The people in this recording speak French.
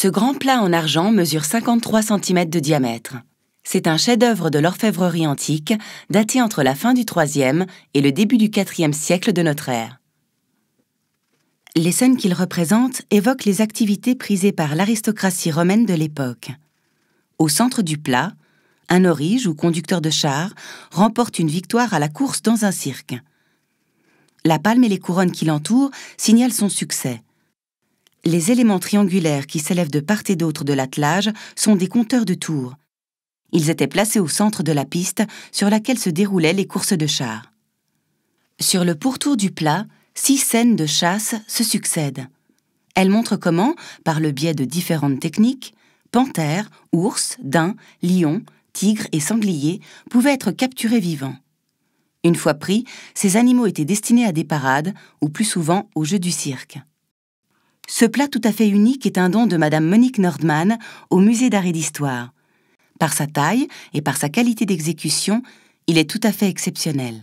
Ce grand plat en argent mesure 53 cm de diamètre. C'est un chef-d'œuvre de l'orfèvrerie antique, daté entre la fin du 3e et le début du 4 siècle de notre ère. Les scènes qu'il représente évoquent les activités prisées par l'aristocratie romaine de l'époque. Au centre du plat, un orige ou conducteur de char remporte une victoire à la course dans un cirque. La palme et les couronnes qui l'entourent signalent son succès. Les éléments triangulaires qui s'élèvent de part et d'autre de l'attelage sont des compteurs de tours. Ils étaient placés au centre de la piste sur laquelle se déroulaient les courses de chars. Sur le pourtour du plat, six scènes de chasse se succèdent. Elles montrent comment, par le biais de différentes techniques, panthères, ours, daims, lions, tigres et sangliers pouvaient être capturés vivants. Une fois pris, ces animaux étaient destinés à des parades ou plus souvent aux jeux du cirque. Ce plat tout à fait unique est un don de Madame Monique Nordman au Musée d'art et d'histoire. Par sa taille et par sa qualité d'exécution, il est tout à fait exceptionnel.